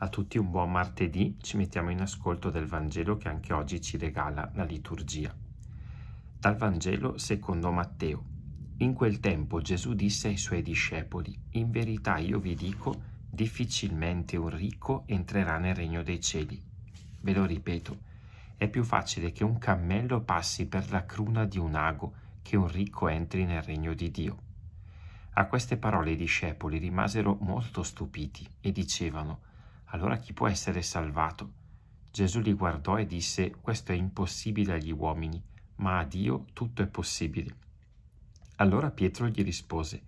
A tutti un buon martedì, ci mettiamo in ascolto del Vangelo che anche oggi ci regala la liturgia. Dal Vangelo secondo Matteo. In quel tempo Gesù disse ai suoi discepoli, In verità io vi dico, difficilmente un ricco entrerà nel regno dei cieli. Ve lo ripeto, è più facile che un cammello passi per la cruna di un ago che un ricco entri nel regno di Dio. A queste parole i discepoli rimasero molto stupiti e dicevano, allora chi può essere salvato? Gesù li guardò e disse, questo è impossibile agli uomini, ma a Dio tutto è possibile. Allora Pietro gli rispose,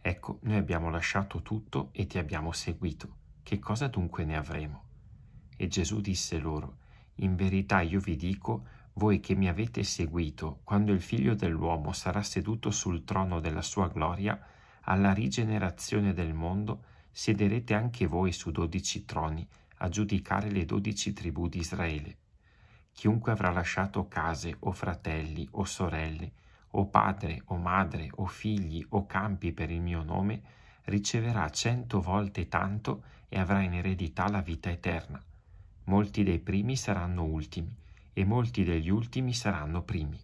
ecco, noi abbiamo lasciato tutto e ti abbiamo seguito, che cosa dunque ne avremo? E Gesù disse loro, in verità io vi dico, voi che mi avete seguito, quando il figlio dell'uomo sarà seduto sul trono della sua gloria, alla rigenerazione del mondo, Siederete anche voi su dodici troni a giudicare le dodici tribù di Israele. Chiunque avrà lasciato case o fratelli o sorelle o padre o madre o figli o campi per il mio nome riceverà cento volte tanto e avrà in eredità la vita eterna. Molti dei primi saranno ultimi e molti degli ultimi saranno primi.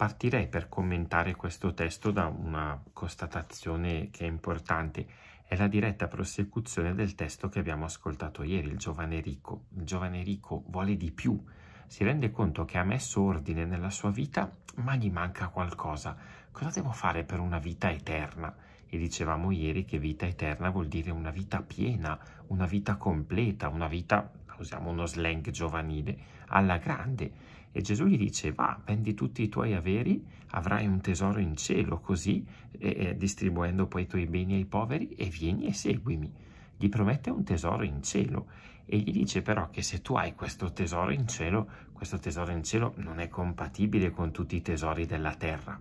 Partirei per commentare questo testo da una constatazione che è importante, è la diretta prosecuzione del testo che abbiamo ascoltato ieri, il giovane ricco. Il giovane ricco vuole di più, si rende conto che ha messo ordine nella sua vita, ma gli manca qualcosa. Cosa devo fare per una vita eterna? E dicevamo ieri che vita eterna vuol dire una vita piena, una vita completa, una vita, usiamo uno slang giovanile, alla grande. E Gesù gli dice, va, vendi tutti i tuoi averi, avrai un tesoro in cielo, così, e, e, distribuendo poi i tuoi beni ai poveri, e vieni e seguimi. Gli promette un tesoro in cielo e gli dice però che se tu hai questo tesoro in cielo, questo tesoro in cielo non è compatibile con tutti i tesori della terra.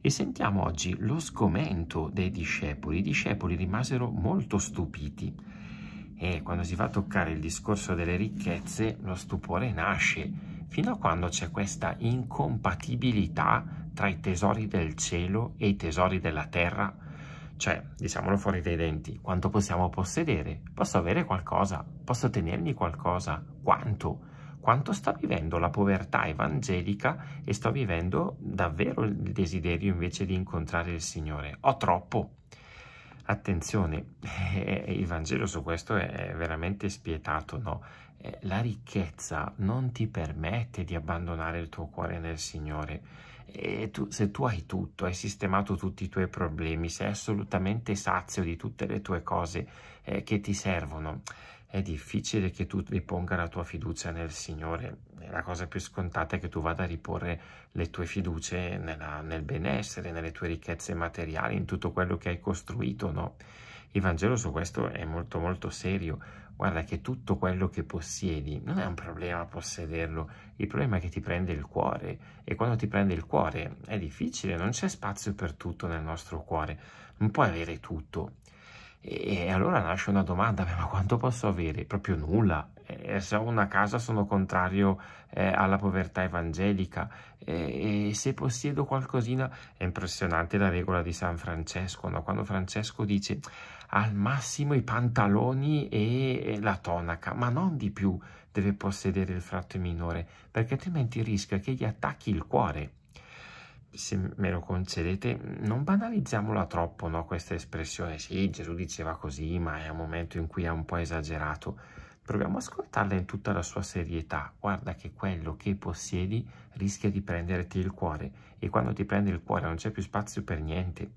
E sentiamo oggi lo sgomento dei discepoli. I discepoli rimasero molto stupiti e quando si va a toccare il discorso delle ricchezze, lo stupore nasce, fino a quando c'è questa incompatibilità tra i tesori del cielo e i tesori della terra. Cioè, diciamolo fuori dai denti, quanto possiamo possedere? Posso avere qualcosa? Posso tenermi qualcosa? Quanto? Quanto sta vivendo la povertà evangelica e sto vivendo davvero il desiderio invece di incontrare il Signore? Ho troppo. Attenzione, eh, il Vangelo su questo è veramente spietato, no? Eh, la ricchezza non ti permette di abbandonare il tuo cuore nel Signore. Tu, se tu hai tutto, hai sistemato tutti i tuoi problemi, sei assolutamente sazio di tutte le tue cose eh, che ti servono, è difficile che tu riponga la tua fiducia nel Signore la cosa più scontata è che tu vada a riporre le tue fiducie nella, nel benessere, nelle tue ricchezze materiali, in tutto quello che hai costruito, no? Il Vangelo su questo è molto molto serio. Guarda che tutto quello che possiedi non è un problema possederlo, il problema è che ti prende il cuore e quando ti prende il cuore è difficile, non c'è spazio per tutto nel nostro cuore, non puoi avere tutto, e allora nasce una domanda, ma quanto posso avere? Proprio nulla. Eh, se ho una casa sono contrario eh, alla povertà evangelica eh, e se possiedo qualcosina è impressionante la regola di San Francesco, no? quando Francesco dice al massimo i pantaloni e la tonaca, ma non di più deve possedere il fratto minore, perché altrimenti rischia che gli attacchi il cuore se me lo concedete, non banalizziamola troppo, no? Questa espressione, sì, Gesù diceva così, ma è un momento in cui è un po' esagerato. Proviamo ad ascoltarla in tutta la sua serietà. Guarda che quello che possiedi rischia di prenderti il cuore e quando ti prende il cuore non c'è più spazio per niente.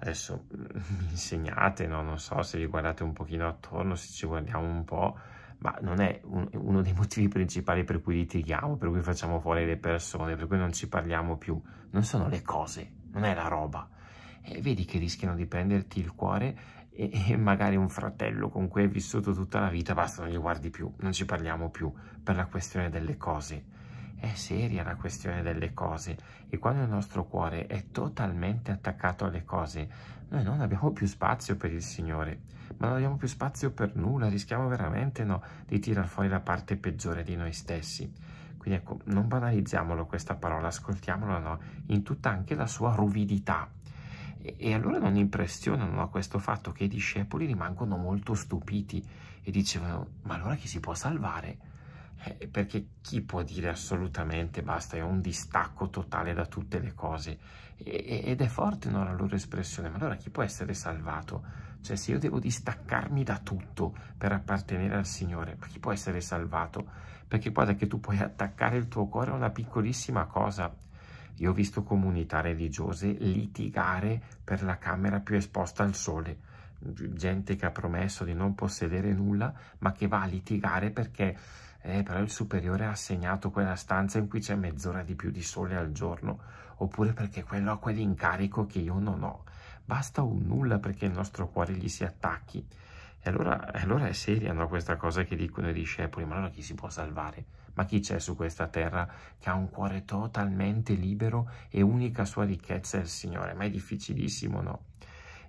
Adesso mm, mi insegnate, no? non so se vi guardate un pochino attorno, se ci guardiamo un po', ma non è un, uno dei motivi principali per cui litighiamo, per cui facciamo fuori le persone, per cui non ci parliamo più. Non sono le cose, non è la roba. E eh, vedi che rischiano di prenderti il cuore e, e magari un fratello con cui hai vissuto tutta la vita, basta, non gli guardi più, non ci parliamo più per la questione delle cose. È seria la questione delle cose e quando il nostro cuore è totalmente attaccato alle cose, noi non abbiamo più spazio per il Signore ma non abbiamo più spazio per nulla, rischiamo veramente no, di tirar fuori la parte peggiore di noi stessi. Quindi ecco, non banalizziamolo questa parola, ascoltiamola no, in tutta anche la sua ruvidità. E, e allora non impressionano no, questo fatto che i discepoli rimangono molto stupiti e dicevano, ma allora chi si può salvare? Eh, perché chi può dire assolutamente basta, è un distacco totale da tutte le cose e, ed è forte no, la loro espressione, ma allora chi può essere salvato? Cioè se io devo distaccarmi da tutto per appartenere al Signore, chi può essere salvato? Perché guarda che tu puoi attaccare il tuo cuore a una piccolissima cosa. Io ho visto comunità religiose litigare per la camera più esposta al sole gente che ha promesso di non possedere nulla ma che va a litigare perché eh, però il superiore ha assegnato quella stanza in cui c'è mezz'ora di più di sole al giorno, oppure perché quello ha quell'incarico che io non ho. Basta un nulla perché il nostro cuore gli si attacchi. E allora, allora è seria no, questa cosa che dicono i discepoli, ma allora chi si può salvare? Ma chi c'è su questa terra che ha un cuore totalmente libero e unica sua ricchezza è il Signore? Ma è difficilissimo, no?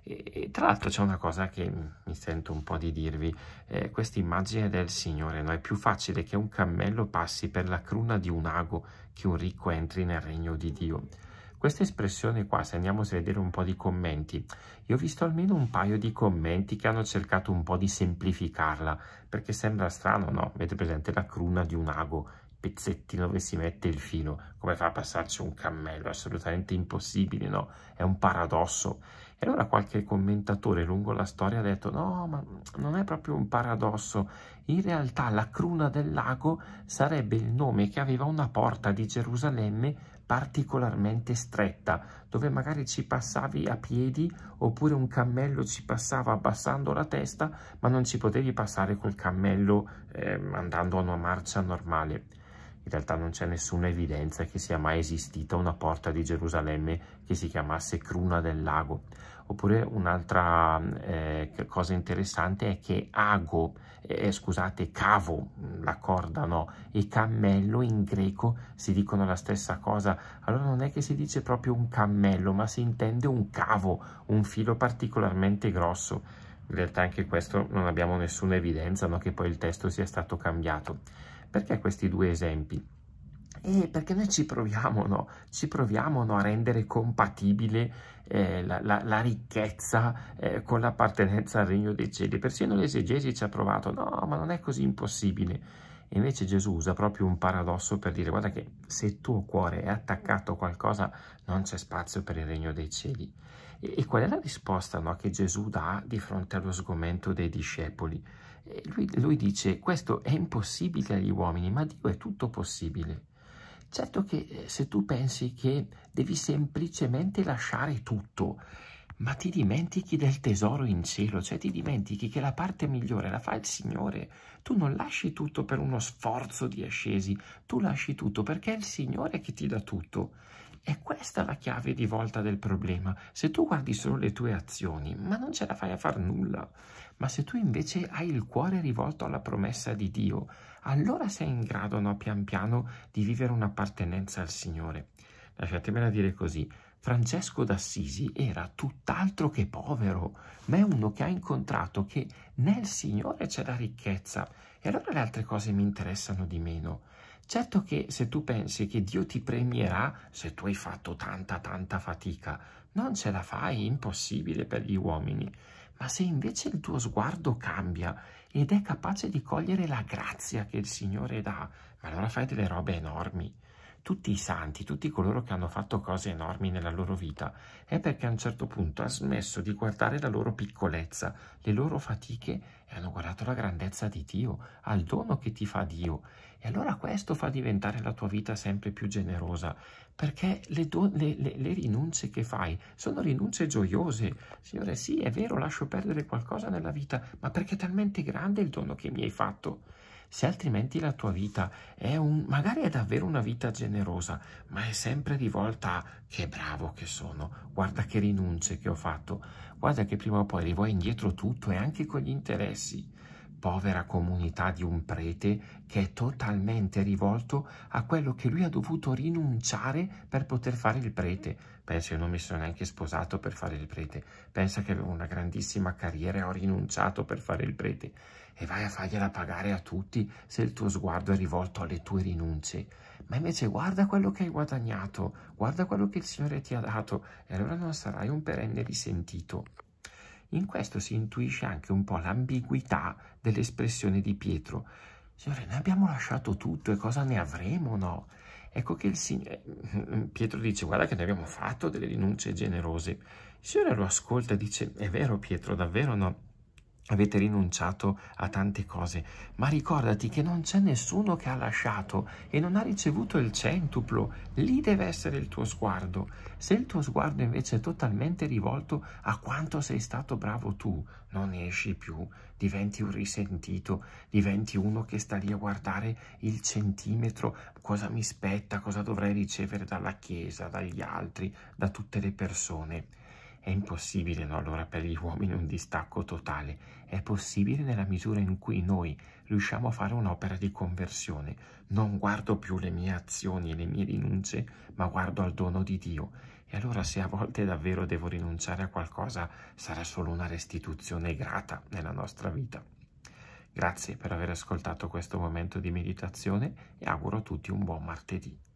E, e tra l'altro c'è una cosa che mi sento un po' di dirvi, eh, questa immagine del Signore, no? è più facile che un cammello passi per la cruna di un ago che un ricco entri nel regno di Dio. Questa espressione qua, se andiamo a vedere un po' di commenti, io ho visto almeno un paio di commenti che hanno cercato un po' di semplificarla, perché sembra strano, no? Avete presente la cruna di un ago, pezzettino dove si mette il filo, come fa a passarci un cammello? Assolutamente impossibile, no? È un paradosso. E allora qualche commentatore lungo la storia ha detto no, ma non è proprio un paradosso, in realtà la cruna del lago sarebbe il nome che aveva una porta di Gerusalemme particolarmente stretta, dove magari ci passavi a piedi oppure un cammello ci passava abbassando la testa, ma non ci potevi passare col cammello eh, andando a una marcia normale. In realtà non c'è nessuna evidenza che sia mai esistita una porta di Gerusalemme che si chiamasse Cruna del Lago. Oppure un'altra eh, cosa interessante è che ago, eh, scusate, cavo, la corda no, e cammello in greco si dicono la stessa cosa. Allora non è che si dice proprio un cammello, ma si intende un cavo, un filo particolarmente grosso. In realtà anche questo non abbiamo nessuna evidenza no, che poi il testo sia stato cambiato. Perché questi due esempi? E eh, perché noi ci proviamo, no? ci proviamo no? a rendere compatibile eh, la, la, la, ricchezza eh, con l'appartenenza al regno dei cieli. Persino l'esegesi ci ha provato, no, ma non è così impossibile. E invece Gesù usa proprio un paradosso per dire, guarda che se il tuo cuore è attaccato a qualcosa, non c'è spazio per il regno dei cieli. E, e qual è la risposta no? che Gesù dà di fronte allo sgomento dei discepoli? Eh, lui, lui dice, questo è impossibile agli uomini, ma Dio è tutto possibile. Certo che eh, se tu pensi che devi semplicemente lasciare tutto, ma ti dimentichi del tesoro in cielo, cioè ti dimentichi che la parte migliore la fa il Signore. Tu non lasci tutto per uno sforzo di ascesi, tu lasci tutto perché è il Signore che ti dà tutto. È questa la chiave di volta del problema. Se tu guardi solo le tue azioni, ma non ce la fai a far nulla. Ma se tu invece hai il cuore rivolto alla promessa di Dio, allora sei in grado, no, pian piano, di vivere un'appartenenza al Signore. Lasciatemela dire così. Francesco d'Assisi era tutt'altro che povero, ma è uno che ha incontrato che nel Signore c'è la ricchezza e allora le altre cose mi interessano di meno. Certo che se tu pensi che Dio ti premierà se tu hai fatto tanta tanta fatica, non ce la fai, è impossibile per gli uomini. Ma se invece il tuo sguardo cambia ed è capace di cogliere la grazia che il Signore dà, allora fai delle robe enormi tutti i santi, tutti coloro che hanno fatto cose enormi nella loro vita, è perché a un certo punto hanno smesso di guardare la loro piccolezza, le loro fatiche e hanno guardato la grandezza di Dio, al dono che ti fa Dio. E allora questo fa diventare la tua vita sempre più generosa, perché le, do, le, le, le rinunce che fai sono rinunce gioiose. Signore, sì, è vero, lascio perdere qualcosa nella vita, ma perché è talmente grande il dono che mi hai fatto se altrimenti la tua vita è un, magari è davvero una vita generosa, ma è sempre rivolta a che bravo che sono, guarda che rinunce che ho fatto, guarda che prima o poi rivuoi indietro tutto e anche con gli interessi povera comunità di un prete che è totalmente rivolto a quello che lui ha dovuto rinunciare per poter fare il prete. Penso, io non mi sono neanche sposato per fare il prete, pensa che avevo una grandissima carriera e ho rinunciato per fare il prete. E vai a fargliela pagare a tutti se il tuo sguardo è rivolto alle tue rinunce. Ma invece guarda quello che hai guadagnato, guarda quello che il Signore ti ha dato, e allora non sarai un perenne risentito. In questo si intuisce anche un po' l'ambiguità dell'espressione di Pietro. Signore, ne abbiamo lasciato tutto e cosa ne avremo, no? Ecco che il Signore, eh, Pietro dice, guarda che ne abbiamo fatto delle rinunce generose. Il Signore lo ascolta e dice, è vero Pietro, davvero no? avete rinunciato a tante cose, ma ricordati che non c'è nessuno che ha lasciato e non ha ricevuto il centuplo, lì deve essere il tuo sguardo. Se il tuo sguardo invece è totalmente rivolto a quanto sei stato bravo tu, non esci più, diventi un risentito, diventi uno che sta lì a guardare il centimetro, cosa mi spetta, cosa dovrei ricevere dalla Chiesa, dagli altri, da tutte le persone. È impossibile no, allora per gli uomini un distacco totale, è possibile nella misura in cui noi riusciamo a fare un'opera di conversione. Non guardo più le mie azioni e le mie rinunce, ma guardo al dono di Dio. E allora se a volte davvero devo rinunciare a qualcosa, sarà solo una restituzione grata nella nostra vita. Grazie per aver ascoltato questo momento di meditazione e auguro a tutti un buon martedì.